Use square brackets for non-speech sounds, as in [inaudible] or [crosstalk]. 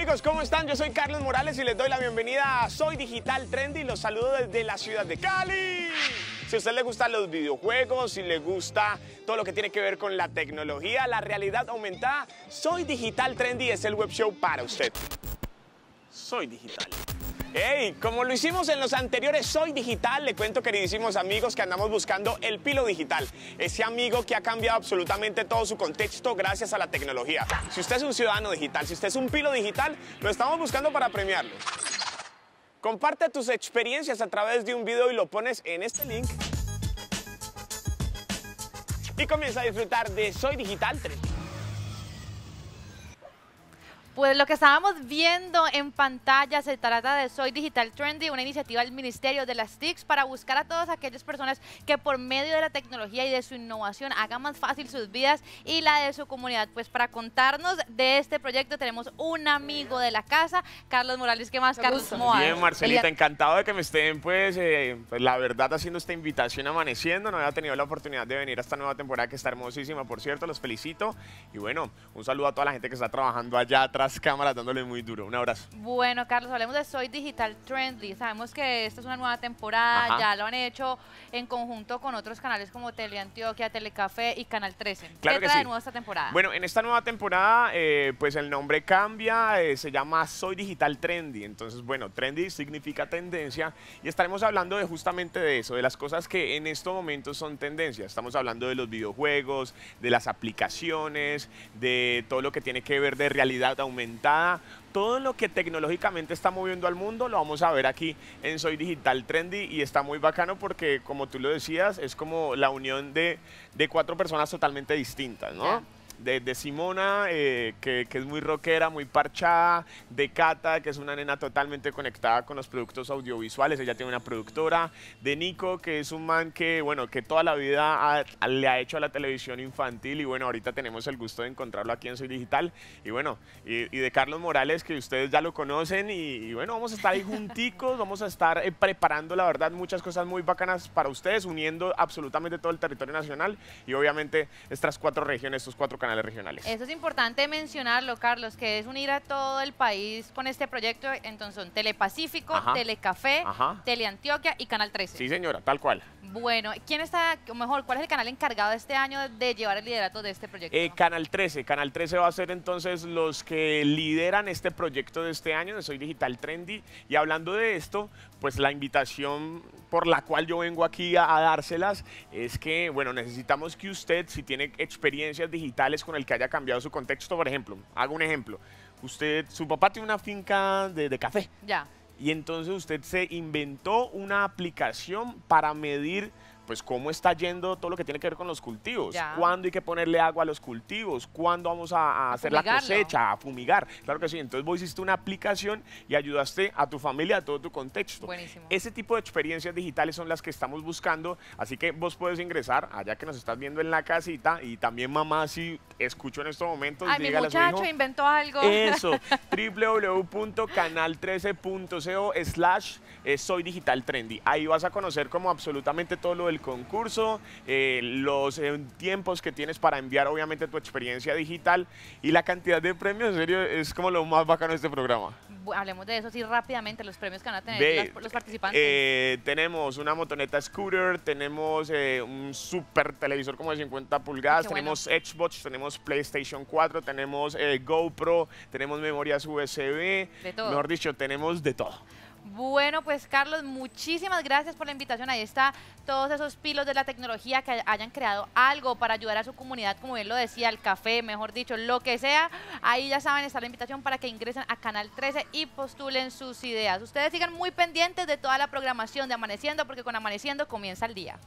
amigos? ¿Cómo están? Yo soy Carlos Morales y les doy la bienvenida a Soy Digital Trendy los saludo desde la ciudad de Cali. Si a usted le gustan los videojuegos, si le gusta todo lo que tiene que ver con la tecnología, la realidad aumentada, Soy Digital Trendy es el web show para usted. Soy Digital. Hey, como lo hicimos en los anteriores Soy Digital, le cuento queridísimos amigos que andamos buscando el pilo digital, ese amigo que ha cambiado absolutamente todo su contexto gracias a la tecnología. Si usted es un ciudadano digital, si usted es un pilo digital, lo estamos buscando para premiarlo. Comparte tus experiencias a través de un video y lo pones en este link. Y comienza a disfrutar de Soy Digital 3. Pues lo que estábamos viendo en pantalla se trata de Soy Digital Trendy, una iniciativa del Ministerio de las TICs para buscar a todas aquellas personas que por medio de la tecnología y de su innovación hagan más fácil sus vidas y la de su comunidad. Pues para contarnos de este proyecto tenemos un amigo de la casa, Carlos Morales. ¿Qué más, Carlos? ¿Cómo Bien, Marcelita, encantado de que me estén, pues, eh, pues, la verdad, haciendo esta invitación amaneciendo. No había tenido la oportunidad de venir a esta nueva temporada que está hermosísima, por cierto. Los felicito. Y bueno, un saludo a toda la gente que está trabajando allá atrás las cámaras dándole muy duro. Un abrazo. Bueno, Carlos, hablemos de Soy Digital Trendy. Sabemos que esta es una nueva temporada, ya lo han hecho en conjunto con otros canales como Teleantioquia, Telecafé y Canal 13. ¿Qué trae de nuevo esta temporada? Bueno, en esta nueva temporada, eh, pues el nombre cambia, eh, se llama Soy Digital Trendy. Entonces, bueno, trendy significa tendencia y estaremos hablando de justamente de eso, de las cosas que en estos momentos son tendencias. Estamos hablando de los videojuegos, de las aplicaciones, de todo lo que tiene que ver de realidad todo lo que tecnológicamente está moviendo al mundo lo vamos a ver aquí en Soy Digital Trendy y está muy bacano porque como tú lo decías es como la unión de, cuatro personas totalmente distintas, ¿no? de, Simona, eh, que, es muy rockera, muy parchada, de Cata, que es una nena totalmente conectada con los productos audiovisuales, ella tiene una productora, de Nico, que es un man que, bueno, que toda la vida le ha hecho a la televisión infantil y bueno, ahorita tenemos el gusto de encontrarlo aquí en Soy Digital y bueno, y, de Carlos Morales, que ustedes ya lo conocen y, bueno, vamos a estar ahí junticos, vamos a estar eh, preparando, la verdad, muchas cosas muy bacanas para ustedes, uniendo absolutamente todo el territorio nacional y obviamente estas cuatro regiones, estos cuatro canales regionales. Eso es importante mencionarlo, Carlos, que es unir a todo el país con este proyecto. Entonces son Telepacífico, Telecafé, Teleantioquia y Canal 13. Sí, señora, tal cual. Bueno, ¿quién está, o mejor, cuál es el canal encargado este año de llevar el liderato de este proyecto? Eh, canal 13. Canal 13 va a ser entonces los que lideran este proyecto de este año Soy Digital Trendy. Y hablando de esto, pues la invitación por la cual yo vengo aquí a dárselas es que, bueno, necesitamos que usted, si tiene experiencias digitales, con el que haya cambiado su contexto. Por ejemplo, hago un ejemplo. Usted, su papá tiene una finca de, de café. Ya. Y entonces usted se inventó una aplicación para medir pues cómo está yendo todo lo que tiene que ver con los cultivos, cuándo hay que ponerle agua a los cultivos, cuándo vamos a, hacer la cosecha, a fumigar. Claro que sí, entonces vos hiciste una aplicación y ayudaste a tu familia, a todo tu contexto. Buenísimo. Ese tipo de experiencias digitales son las que estamos buscando, así que vos puedes ingresar allá que nos estás viendo en la casita y también mamá si escucho en estos momentos. Ay, mi muchacho inventó algo. Eso, [laughs] www.canal13.co slash eh, soy digital trendy. Ahí vas a conocer como absolutamente todo lo del concurso, eh, los eh, tiempos que tienes para enviar obviamente tu experiencia digital y la cantidad de premios, en serio, es como lo más bacano de este programa. Hablemos de eso así rápidamente, los premios que van a tener los eh, participantes. tenemos una motoneta scooter, tenemos un super televisor como de 50 pulgadas, tenemos Xbox, tenemos PlayStation 4, tenemos GoPro, tenemos memorias USB, mejor dicho, tenemos de todo. Bueno, pues Carlos, muchísimas gracias por la invitación. Ahí está todos esos pilos de la tecnología que hayan creado algo para ayudar a su comunidad, como bien lo decía, el café, mejor dicho, lo que sea. Ahí ya saben, está la invitación para que ingresen a Canal 13 y postulen sus ideas. Ustedes sigan muy pendientes de toda la programación de Amaneciendo, porque con Amaneciendo comienza el día.